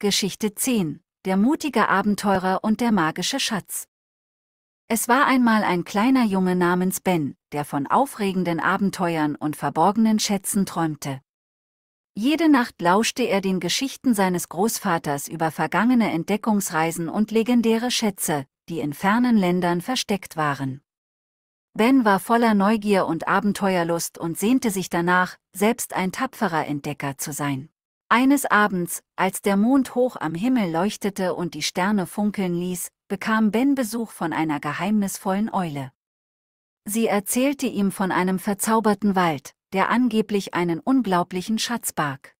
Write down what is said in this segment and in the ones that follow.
Geschichte 10 Der mutige Abenteurer und der magische Schatz Es war einmal ein kleiner Junge namens Ben, der von aufregenden Abenteuern und verborgenen Schätzen träumte. Jede Nacht lauschte er den Geschichten seines Großvaters über vergangene Entdeckungsreisen und legendäre Schätze, die in fernen Ländern versteckt waren. Ben war voller Neugier und Abenteuerlust und sehnte sich danach, selbst ein tapferer Entdecker zu sein. Eines Abends, als der Mond hoch am Himmel leuchtete und die Sterne funkeln ließ, bekam Ben Besuch von einer geheimnisvollen Eule. Sie erzählte ihm von einem verzauberten Wald, der angeblich einen unglaublichen Schatz barg.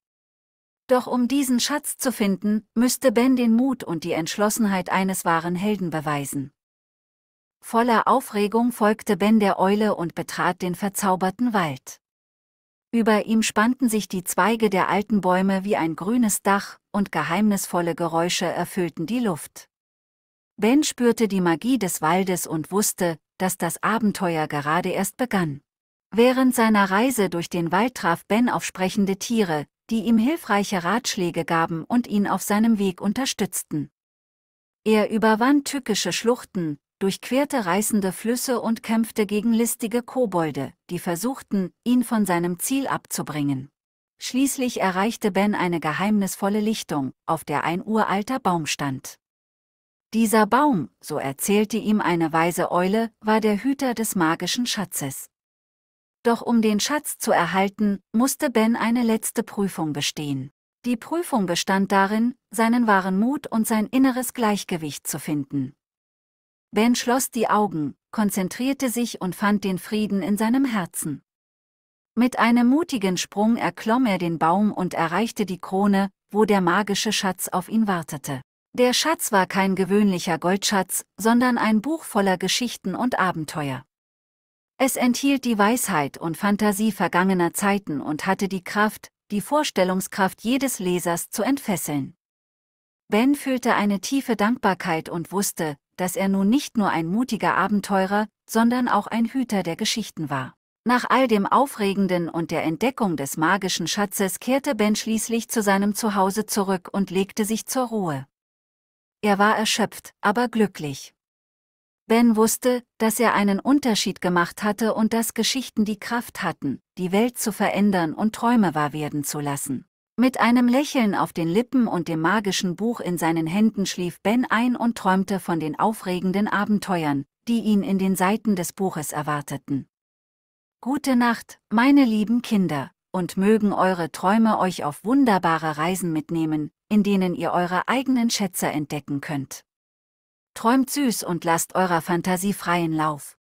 Doch um diesen Schatz zu finden, müsste Ben den Mut und die Entschlossenheit eines wahren Helden beweisen. Voller Aufregung folgte Ben der Eule und betrat den verzauberten Wald über ihm spannten sich die Zweige der alten Bäume wie ein grünes Dach, und geheimnisvolle Geräusche erfüllten die Luft. Ben spürte die Magie des Waldes und wusste, dass das Abenteuer gerade erst begann. Während seiner Reise durch den Wald traf Ben auf sprechende Tiere, die ihm hilfreiche Ratschläge gaben und ihn auf seinem Weg unterstützten. Er überwand tückische Schluchten, durchquerte reißende Flüsse und kämpfte gegen listige Kobolde, die versuchten, ihn von seinem Ziel abzubringen. Schließlich erreichte Ben eine geheimnisvolle Lichtung, auf der ein uralter Baum stand. Dieser Baum, so erzählte ihm eine weise Eule, war der Hüter des magischen Schatzes. Doch um den Schatz zu erhalten, musste Ben eine letzte Prüfung bestehen. Die Prüfung bestand darin, seinen wahren Mut und sein inneres Gleichgewicht zu finden. Ben schloss die Augen, konzentrierte sich und fand den Frieden in seinem Herzen. Mit einem mutigen Sprung erklomm er den Baum und erreichte die Krone, wo der magische Schatz auf ihn wartete. Der Schatz war kein gewöhnlicher Goldschatz, sondern ein Buch voller Geschichten und Abenteuer. Es enthielt die Weisheit und Fantasie vergangener Zeiten und hatte die Kraft, die Vorstellungskraft jedes Lesers zu entfesseln. Ben fühlte eine tiefe Dankbarkeit und wusste, dass er nun nicht nur ein mutiger Abenteurer, sondern auch ein Hüter der Geschichten war. Nach all dem Aufregenden und der Entdeckung des magischen Schatzes kehrte Ben schließlich zu seinem Zuhause zurück und legte sich zur Ruhe. Er war erschöpft, aber glücklich. Ben wusste, dass er einen Unterschied gemacht hatte und dass Geschichten die Kraft hatten, die Welt zu verändern und Träume wahr werden zu lassen. Mit einem Lächeln auf den Lippen und dem magischen Buch in seinen Händen schlief Ben ein und träumte von den aufregenden Abenteuern, die ihn in den Seiten des Buches erwarteten. Gute Nacht, meine lieben Kinder, und mögen eure Träume euch auf wunderbare Reisen mitnehmen, in denen ihr eure eigenen Schätze entdecken könnt. Träumt süß und lasst eurer Fantasie freien Lauf.